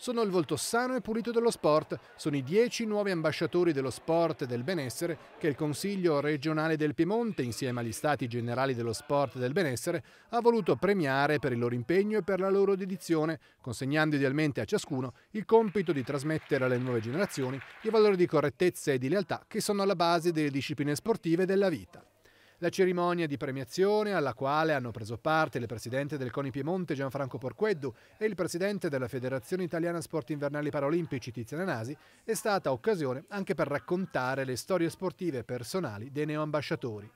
sono il volto sano e pulito dello sport, sono i dieci nuovi ambasciatori dello sport e del benessere che il Consiglio regionale del Piemonte, insieme agli Stati generali dello sport e del benessere, ha voluto premiare per il loro impegno e per la loro dedizione, consegnando idealmente a ciascuno il compito di trasmettere alle nuove generazioni i valori di correttezza e di lealtà che sono alla base delle discipline sportive e della vita. La cerimonia di premiazione, alla quale hanno preso parte il presidente del CONI Piemonte Gianfranco Porqueddu e il presidente della Federazione Italiana Sport Invernali Paraolimpici Tiziana Nasi, è stata occasione anche per raccontare le storie sportive personali dei neoambasciatori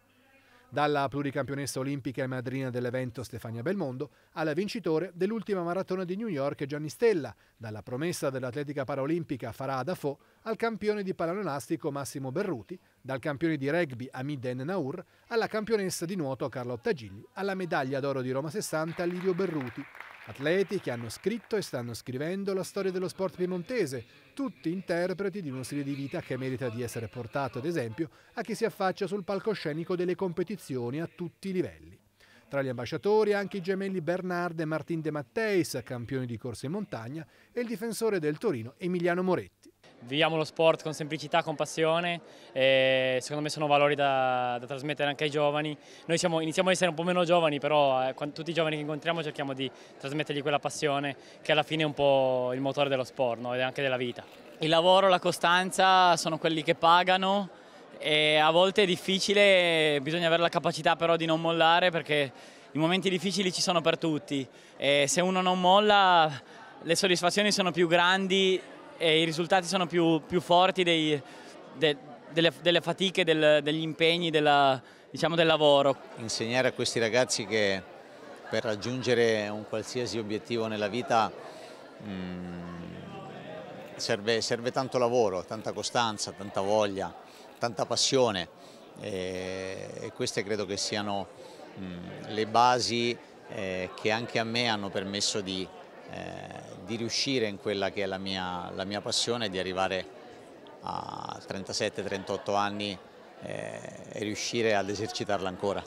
dalla pluricampionessa olimpica e madrina dell'evento Stefania Belmondo alla vincitore dell'ultima maratona di New York Gianni Stella, dalla promessa dell'atletica paralimpica Farah Dafo al campione di pallaronastico Massimo Berruti, dal campione di rugby Amiden Naur alla campionessa di nuoto Carlotta Gilli, alla medaglia d'oro di Roma 60 Livio Berruti. Atleti che hanno scritto e stanno scrivendo la storia dello sport piemontese, tutti interpreti di uno stile di vita che merita di essere portato, ad esempio, a chi si affaccia sul palcoscenico delle competizioni a tutti i livelli. Tra gli ambasciatori anche i gemelli Bernard e Martin De Matteis, campioni di corsa in montagna, e il difensore del Torino Emiliano Moretti viviamo lo sport con semplicità, con passione e secondo me sono valori da, da trasmettere anche ai giovani. Noi siamo, iniziamo a essere un po' meno giovani, però eh, tutti i giovani che incontriamo cerchiamo di trasmettergli quella passione che alla fine è un po' il motore dello sport no? e anche della vita. Il lavoro, la costanza sono quelli che pagano e a volte è difficile, bisogna avere la capacità però di non mollare perché i momenti difficili ci sono per tutti e se uno non molla le soddisfazioni sono più grandi e i risultati sono più, più forti dei, de, delle, delle, fatiche, del, degli impegni, della, diciamo, del lavoro. Insegnare a questi ragazzi che per raggiungere un qualsiasi obiettivo nella vita mh, mm, serve, serve tanto lavoro, tanta costanza, tanta voglia, tanta passione e, e queste credo che siano mh, mm, le basi eh, che anche a me hanno permesso di eh, di riuscire in quella che è la mia, la mia passione, di arrivare a 37-38 anni eh, e riuscire ad esercitarla ancora.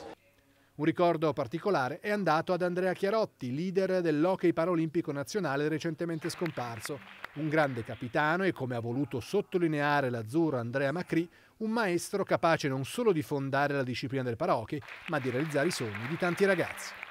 Un ricordo particolare è andato ad Andrea Chiarotti, leader dell'Hockey Paralimpico Nazionale recentemente scomparso. Un grande capitano e, come ha voluto sottolineare l'azzurro Andrea Macri, un maestro capace non solo di fondare la disciplina del parochi, ma di realizzare i sogni di tanti ragazzi.